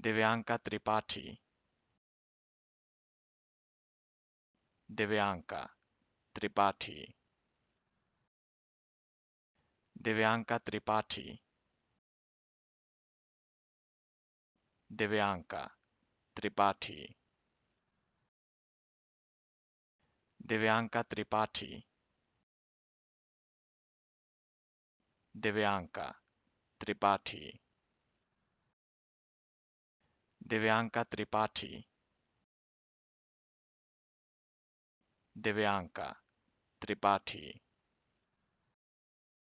Divyanka Tripathi Divyanka Tripathi Divyanka Tripathi Divyanka Tripathi Divyanka Tripathi Divyanka Tripathi Divyanka Tripathi Divyanka Tripathi